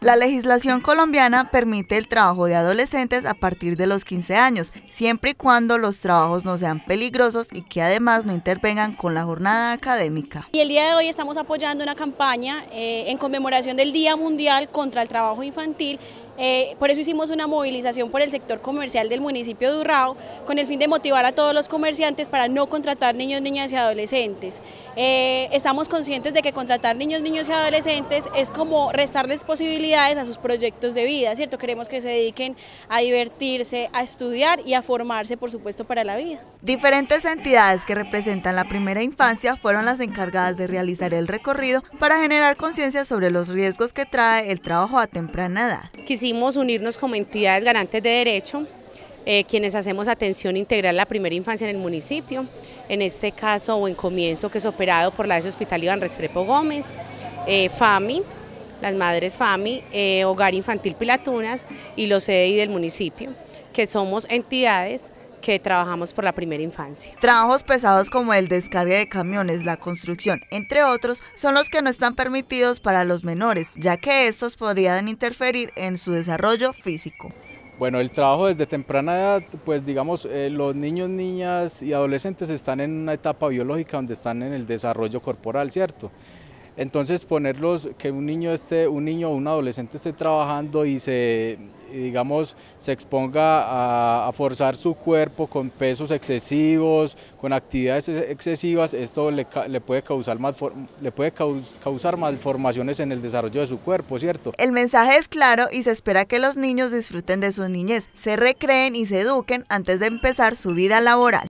La legislación colombiana permite el trabajo de adolescentes a partir de los 15 años, siempre y cuando los trabajos no sean peligrosos y que además no intervengan con la jornada académica. Y el día de hoy estamos apoyando una campaña eh, en conmemoración del Día Mundial contra el Trabajo Infantil eh, por eso hicimos una movilización por el sector comercial del municipio de Urrao, con el fin de motivar a todos los comerciantes para no contratar niños, niñas y adolescentes. Eh, estamos conscientes de que contratar niños, niños y adolescentes es como restarles posibilidades a sus proyectos de vida, ¿cierto? Queremos que se dediquen a divertirse, a estudiar y a formarse, por supuesto, para la vida. Diferentes entidades que representan la primera infancia fueron las encargadas de realizar el recorrido para generar conciencia sobre los riesgos que trae el trabajo a temprana edad unirnos como entidades garantes de derecho, eh, quienes hacemos atención integral a la primera infancia en el municipio, en este caso o en comienzo que es operado por la de Hospital Iván Restrepo Gómez, eh, FAMI, las madres FAMI, eh, Hogar Infantil Pilatunas y los CDI e del municipio, que somos entidades que trabajamos por la primera infancia. Trabajos pesados como el descargue de camiones, la construcción, entre otros, son los que no están permitidos para los menores, ya que estos podrían interferir en su desarrollo físico. Bueno, el trabajo desde temprana edad, pues digamos, eh, los niños, niñas y adolescentes están en una etapa biológica donde están en el desarrollo corporal, ¿cierto? Entonces ponerlos, que un niño esté, un niño o un adolescente esté trabajando y se, digamos, se exponga a, forzar su cuerpo con pesos excesivos, con actividades excesivas, esto le, puede, causar, le puede causar malformaciones en el desarrollo de su cuerpo, ¿cierto? El mensaje es claro y se espera que los niños disfruten de su niñez, se recreen y se eduquen antes de empezar su vida laboral.